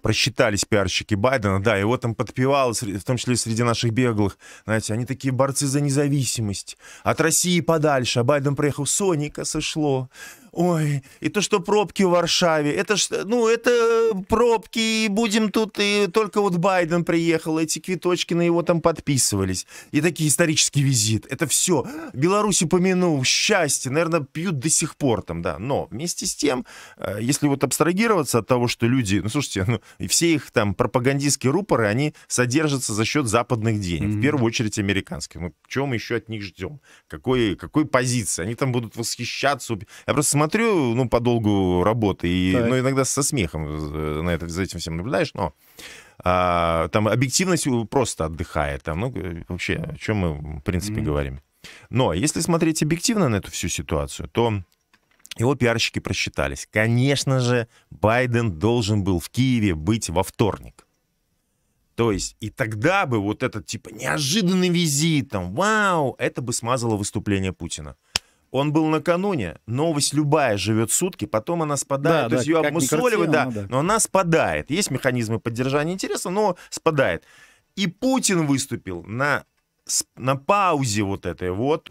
просчитались пиарщики Байдена, да, его там подпевало, в том числе среди наших беглых, знаете, они такие борцы за независимость, от России подальше, а Байден приехал, Соника сошло, ой, и то, что пробки в Варшаве, это ж, ну, это пробки, и будем тут, и только вот Байден приехал, эти квиточки на его там подписывались, и такие исторический визит, это все. Беларуси помянул, счастье, наверное, пьют до сих пор там, да, но вместе с тем, э, если вот абстрагироваться от того, что люди, ну, слушайте, ну, и все их там пропагандистские рупоры, они содержатся за счет западных денег, mm-hmm. в первую очередь американских, ну, чем мы еще от них ждем? Какой, какой позиции? Они там будут восхищаться, я просто смотрю смотрю, ну, по долгу работы, и, ну, иногда со смехом э, на это, за этим всем наблюдаешь, но а, там объективность просто отдыхает. Там, ну, э, вообще, о чем мы, в принципе, mm-hmm. говорим. Но если смотреть объективно на эту всю ситуацию, то его пиарщики просчитались. Конечно же, Байден должен был в Киеве быть во вторник. То есть, и тогда бы вот этот, типа, неожиданный визит, там, вау, это бы смазало выступление Путина он был накануне. Новость любая живет сутки, потом она спадает. Да, То да, есть ее обмусоливают, да, да, но она спадает. Есть механизмы поддержания интереса, но спадает. И Путин выступил на, на паузе вот этой вот.